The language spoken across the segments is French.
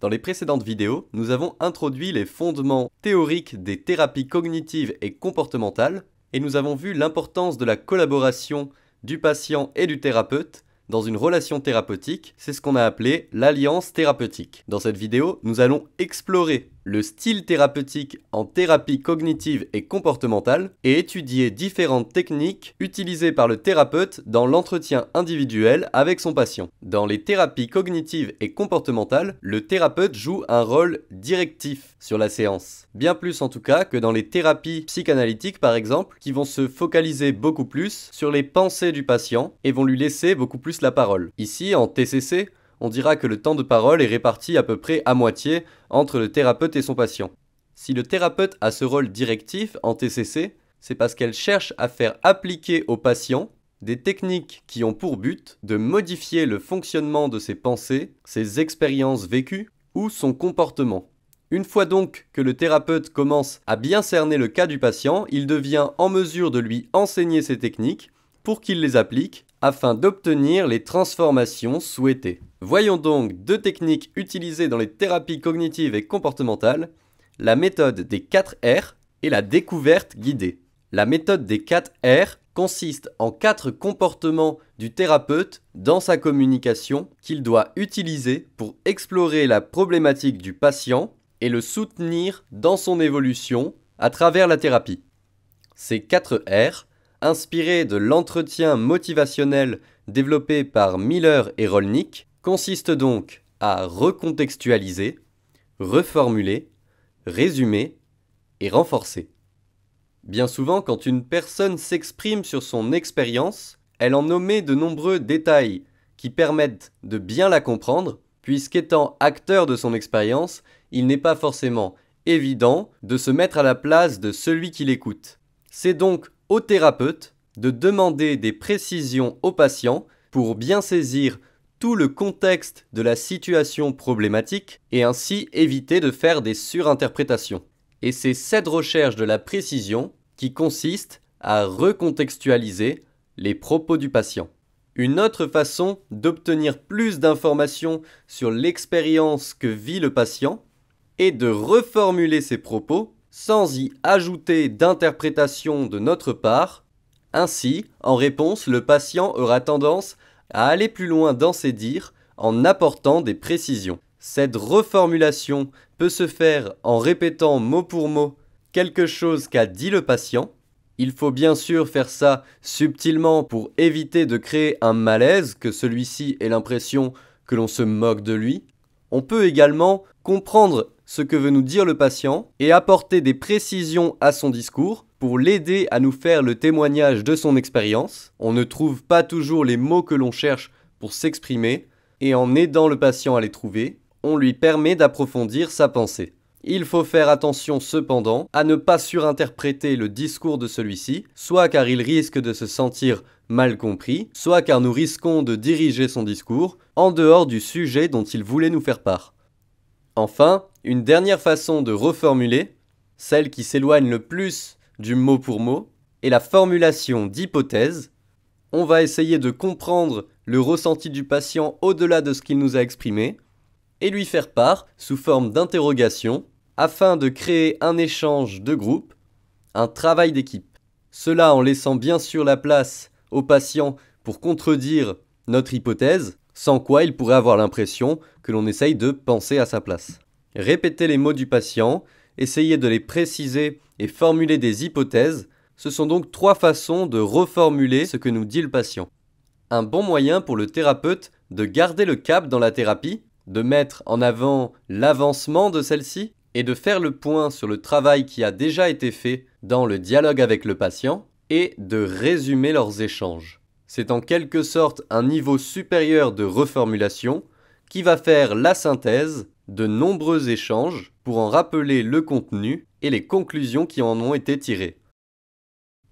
Dans les précédentes vidéos, nous avons introduit les fondements théoriques des thérapies cognitives et comportementales, et nous avons vu l'importance de la collaboration du patient et du thérapeute dans une relation thérapeutique, c'est ce qu'on a appelé l'alliance thérapeutique. Dans cette vidéo, nous allons explorer le style thérapeutique en thérapie cognitive et comportementale et étudier différentes techniques utilisées par le thérapeute dans l'entretien individuel avec son patient. Dans les thérapies cognitives et comportementales, le thérapeute joue un rôle directif sur la séance, bien plus en tout cas que dans les thérapies psychanalytiques par exemple, qui vont se focaliser beaucoup plus sur les pensées du patient et vont lui laisser beaucoup plus la parole. Ici, en TCC, on dira que le temps de parole est réparti à peu près à moitié entre le thérapeute et son patient. Si le thérapeute a ce rôle directif en TCC, c'est parce qu'elle cherche à faire appliquer au patient des techniques qui ont pour but de modifier le fonctionnement de ses pensées, ses expériences vécues ou son comportement. Une fois donc que le thérapeute commence à bien cerner le cas du patient, il devient en mesure de lui enseigner ces techniques pour qu'il les applique afin d'obtenir les transformations souhaitées. Voyons donc deux techniques utilisées dans les thérapies cognitives et comportementales, la méthode des 4 R et la découverte guidée. La méthode des 4 R consiste en quatre comportements du thérapeute dans sa communication qu'il doit utiliser pour explorer la problématique du patient et le soutenir dans son évolution à travers la thérapie. Ces 4 R inspiré de l'entretien motivationnel développé par Miller et Rolnick, consiste donc à recontextualiser, reformuler, résumer et renforcer. Bien souvent, quand une personne s'exprime sur son expérience, elle en omet de nombreux détails qui permettent de bien la comprendre, puisqu'étant acteur de son expérience, il n'est pas forcément évident de se mettre à la place de celui qui l'écoute. C'est donc au thérapeute de demander des précisions au patient pour bien saisir tout le contexte de la situation problématique et ainsi éviter de faire des surinterprétations. Et c'est cette recherche de la précision qui consiste à recontextualiser les propos du patient. Une autre façon d'obtenir plus d'informations sur l'expérience que vit le patient est de reformuler ses propos sans y ajouter d'interprétation de notre part. Ainsi, en réponse, le patient aura tendance à aller plus loin dans ses dires en apportant des précisions. Cette reformulation peut se faire en répétant mot pour mot quelque chose qu'a dit le patient. Il faut bien sûr faire ça subtilement pour éviter de créer un malaise, que celui-ci ait l'impression que l'on se moque de lui. On peut également comprendre ce que veut nous dire le patient et apporter des précisions à son discours pour l'aider à nous faire le témoignage de son expérience. On ne trouve pas toujours les mots que l'on cherche pour s'exprimer et en aidant le patient à les trouver, on lui permet d'approfondir sa pensée. Il faut faire attention cependant à ne pas surinterpréter le discours de celui-ci, soit car il risque de se sentir mal compris, soit car nous risquons de diriger son discours en dehors du sujet dont il voulait nous faire part. Enfin, une dernière façon de reformuler, celle qui s'éloigne le plus du mot pour mot, est la formulation d'hypothèses. On va essayer de comprendre le ressenti du patient au-delà de ce qu'il nous a exprimé et lui faire part sous forme d'interrogation afin de créer un échange de groupe, un travail d'équipe. Cela en laissant bien sûr la place au patient pour contredire notre hypothèse, sans quoi il pourrait avoir l'impression que l'on essaye de penser à sa place. Répéter les mots du patient, essayer de les préciser et formuler des hypothèses, ce sont donc trois façons de reformuler ce que nous dit le patient. Un bon moyen pour le thérapeute de garder le cap dans la thérapie, de mettre en avant l'avancement de celle-ci et de faire le point sur le travail qui a déjà été fait dans le dialogue avec le patient et de résumer leurs échanges. C'est en quelque sorte un niveau supérieur de reformulation qui va faire la synthèse de nombreux échanges pour en rappeler le contenu et les conclusions qui en ont été tirées.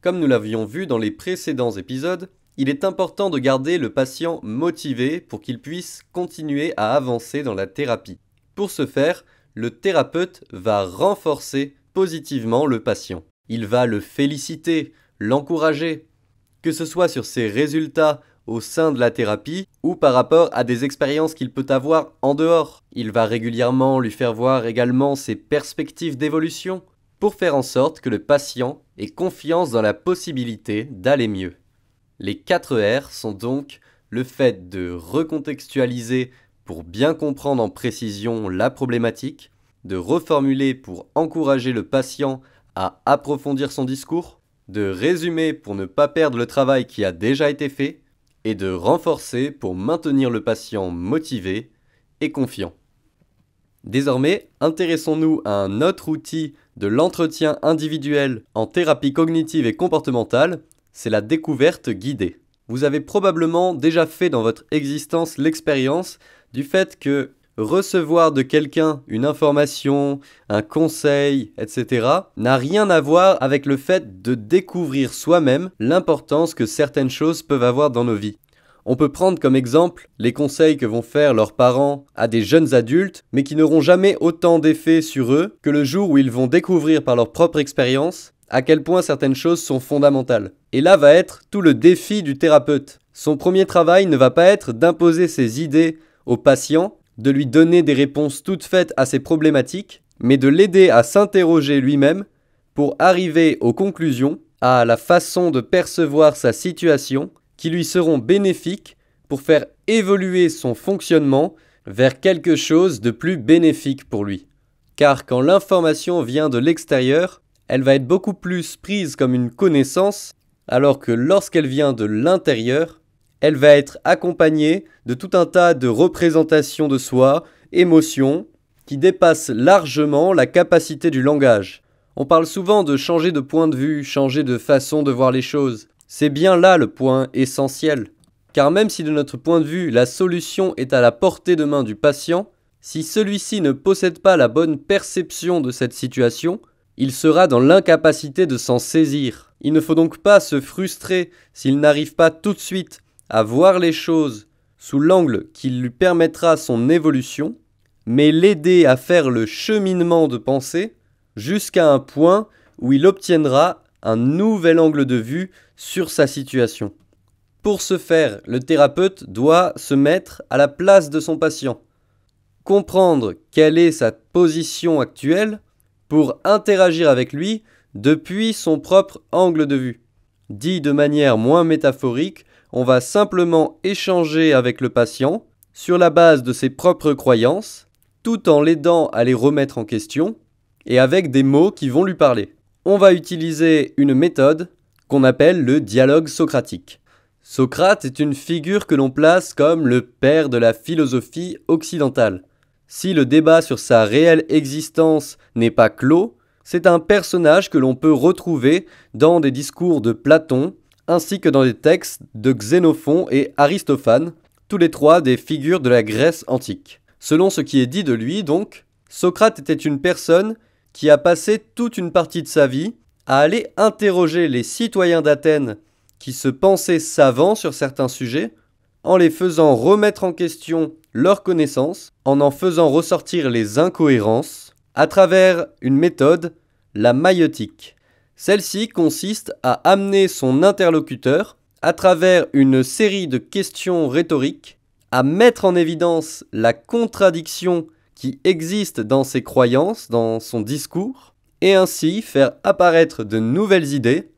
Comme nous l'avions vu dans les précédents épisodes, il est important de garder le patient motivé pour qu'il puisse continuer à avancer dans la thérapie. Pour ce faire, le thérapeute va renforcer positivement le patient. Il va le féliciter, l'encourager, que ce soit sur ses résultats au sein de la thérapie ou par rapport à des expériences qu'il peut avoir en dehors. Il va régulièrement lui faire voir également ses perspectives d'évolution pour faire en sorte que le patient ait confiance dans la possibilité d'aller mieux. Les 4 R sont donc le fait de recontextualiser pour bien comprendre en précision la problématique, de reformuler pour encourager le patient à approfondir son discours, de résumer pour ne pas perdre le travail qui a déjà été fait, et de renforcer pour maintenir le patient motivé et confiant. Désormais, intéressons-nous à un autre outil de l'entretien individuel en thérapie cognitive et comportementale, c'est la découverte guidée. Vous avez probablement déjà fait dans votre existence l'expérience du fait que recevoir de quelqu'un une information, un conseil, etc., n'a rien à voir avec le fait de découvrir soi-même l'importance que certaines choses peuvent avoir dans nos vies. On peut prendre comme exemple les conseils que vont faire leurs parents à des jeunes adultes, mais qui n'auront jamais autant d'effet sur eux que le jour où ils vont découvrir par leur propre expérience à quel point certaines choses sont fondamentales. Et là va être tout le défi du thérapeute. Son premier travail ne va pas être d'imposer ses idées aux patients, de lui donner des réponses toutes faites à ses problématiques, mais de l'aider à s'interroger lui-même pour arriver aux conclusions, à la façon de percevoir sa situation, qui lui seront bénéfiques pour faire évoluer son fonctionnement vers quelque chose de plus bénéfique pour lui. Car quand l'information vient de l'extérieur, elle va être beaucoup plus prise comme une connaissance, alors que lorsqu'elle vient de l'intérieur, elle va être accompagnée de tout un tas de représentations de soi, émotions, qui dépassent largement la capacité du langage. On parle souvent de changer de point de vue, changer de façon de voir les choses. C'est bien là le point essentiel. Car même si de notre point de vue la solution est à la portée de main du patient, si celui-ci ne possède pas la bonne perception de cette situation, il sera dans l'incapacité de s'en saisir. Il ne faut donc pas se frustrer s'il n'arrive pas tout de suite à voir les choses sous l'angle qui lui permettra son évolution, mais l'aider à faire le cheminement de pensée jusqu'à un point où il obtiendra un nouvel angle de vue sur sa situation. Pour ce faire, le thérapeute doit se mettre à la place de son patient, comprendre quelle est sa position actuelle pour interagir avec lui depuis son propre angle de vue. Dit de manière moins métaphorique, on va simplement échanger avec le patient sur la base de ses propres croyances, tout en l'aidant à les remettre en question et avec des mots qui vont lui parler. On va utiliser une méthode qu'on appelle le dialogue socratique. Socrate est une figure que l'on place comme le père de la philosophie occidentale. Si le débat sur sa réelle existence n'est pas clos, c'est un personnage que l'on peut retrouver dans des discours de Platon, ainsi que dans les textes de Xénophon et Aristophane, tous les trois des figures de la Grèce antique. Selon ce qui est dit de lui, donc, Socrate était une personne qui a passé toute une partie de sa vie à aller interroger les citoyens d'Athènes qui se pensaient savants sur certains sujets, en les faisant remettre en question leurs connaissances, en en faisant ressortir les incohérences, à travers une méthode, la maïotique. Celle-ci consiste à amener son interlocuteur, à travers une série de questions rhétoriques, à mettre en évidence la contradiction qui existe dans ses croyances, dans son discours, et ainsi faire apparaître de nouvelles idées,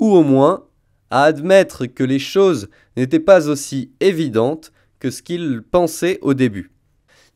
ou au moins à admettre que les choses n'étaient pas aussi évidentes que ce qu'il pensait au début.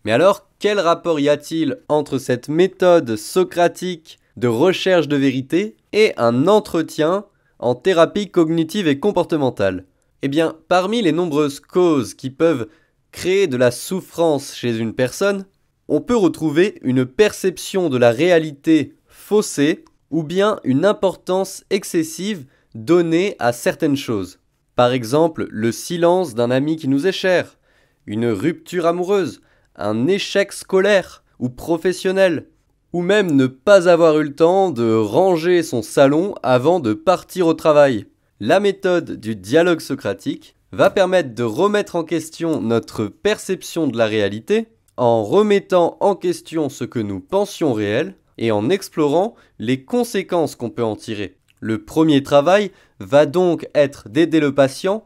Mais alors, quel rapport y a-t-il entre cette méthode socratique de recherche de vérité et un entretien en thérapie cognitive et comportementale. Eh bien, parmi les nombreuses causes qui peuvent créer de la souffrance chez une personne, on peut retrouver une perception de la réalité faussée ou bien une importance excessive donnée à certaines choses. Par exemple, le silence d'un ami qui nous est cher, une rupture amoureuse, un échec scolaire ou professionnel, ou même ne pas avoir eu le temps de ranger son salon avant de partir au travail. La méthode du dialogue socratique va permettre de remettre en question notre perception de la réalité en remettant en question ce que nous pensions réel et en explorant les conséquences qu'on peut en tirer. Le premier travail va donc être d'aider le patient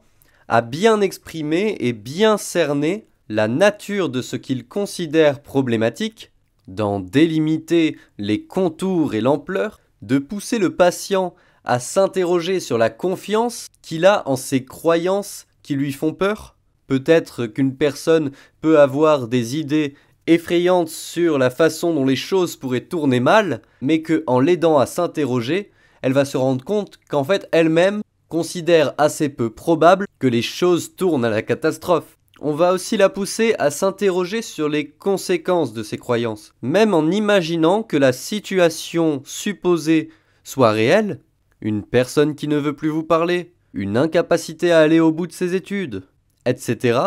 à bien exprimer et bien cerner la nature de ce qu'il considère problématique d'en délimiter les contours et l'ampleur, de pousser le patient à s'interroger sur la confiance qu'il a en ses croyances qui lui font peur. Peut-être qu'une personne peut avoir des idées effrayantes sur la façon dont les choses pourraient tourner mal, mais qu'en l'aidant à s'interroger, elle va se rendre compte qu'en fait elle-même considère assez peu probable que les choses tournent à la catastrophe. On va aussi la pousser à s'interroger sur les conséquences de ses croyances. Même en imaginant que la situation supposée soit réelle, une personne qui ne veut plus vous parler, une incapacité à aller au bout de ses études, etc.,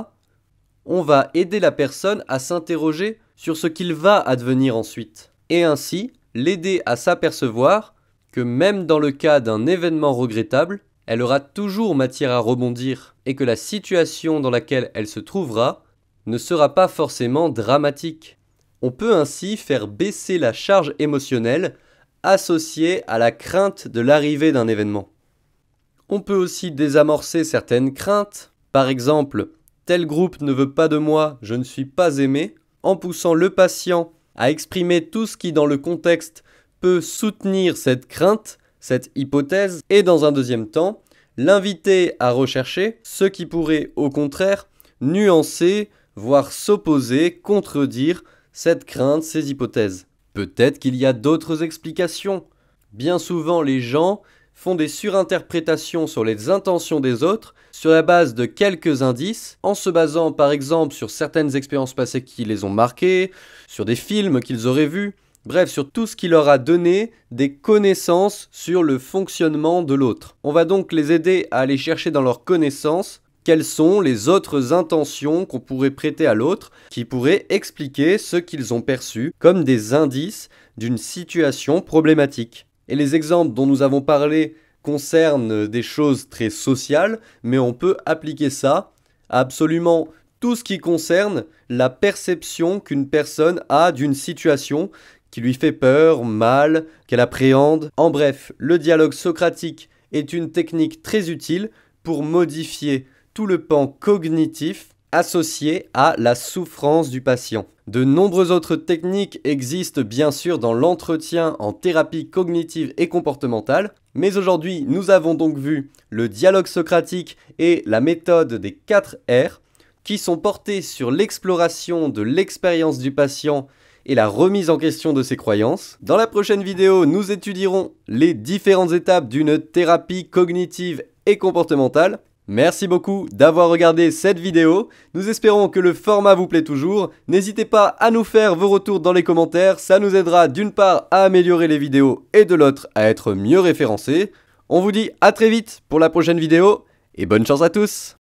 on va aider la personne à s'interroger sur ce qu'il va advenir ensuite, et ainsi l'aider à s'apercevoir que même dans le cas d'un événement regrettable, elle aura toujours matière à rebondir et que la situation dans laquelle elle se trouvera ne sera pas forcément dramatique. On peut ainsi faire baisser la charge émotionnelle associée à la crainte de l'arrivée d'un événement. On peut aussi désamorcer certaines craintes, par exemple tel groupe ne veut pas de moi, je ne suis pas aimé, en poussant le patient à exprimer tout ce qui dans le contexte peut soutenir cette crainte, cette hypothèse, et dans un deuxième temps, l'inviter à rechercher ce qui pourrait au contraire nuancer, voire s'opposer, contredire cette crainte, ces hypothèses. Peut-être qu'il y a d'autres explications. Bien souvent les gens font des surinterprétations sur les intentions des autres sur la base de quelques indices, en se basant par exemple sur certaines expériences passées qui les ont marquées, sur des films qu'ils auraient vus, Bref, sur tout ce qui leur a donné des connaissances sur le fonctionnement de l'autre. On va donc les aider à aller chercher dans leurs connaissances quelles sont les autres intentions qu'on pourrait prêter à l'autre qui pourraient expliquer ce qu'ils ont perçu comme des indices d'une situation problématique. Et les exemples dont nous avons parlé concernent des choses très sociales, mais on peut appliquer ça à absolument tout ce qui concerne la perception qu'une personne a d'une situation qui lui fait peur, mal, qu'elle appréhende. En bref, le dialogue socratique est une technique très utile pour modifier tout le pan cognitif associé à la souffrance du patient. De nombreuses autres techniques existent bien sûr dans l'entretien en thérapie cognitive et comportementale, mais aujourd'hui nous avons donc vu le dialogue socratique et la méthode des 4 R qui sont portées sur l'exploration de l'expérience du patient et la remise en question de ses croyances. Dans la prochaine vidéo, nous étudierons les différentes étapes d'une thérapie cognitive et comportementale. Merci beaucoup d'avoir regardé cette vidéo. Nous espérons que le format vous plaît toujours. N'hésitez pas à nous faire vos retours dans les commentaires. Ça nous aidera d'une part à améliorer les vidéos et de l'autre à être mieux référencés. On vous dit à très vite pour la prochaine vidéo et bonne chance à tous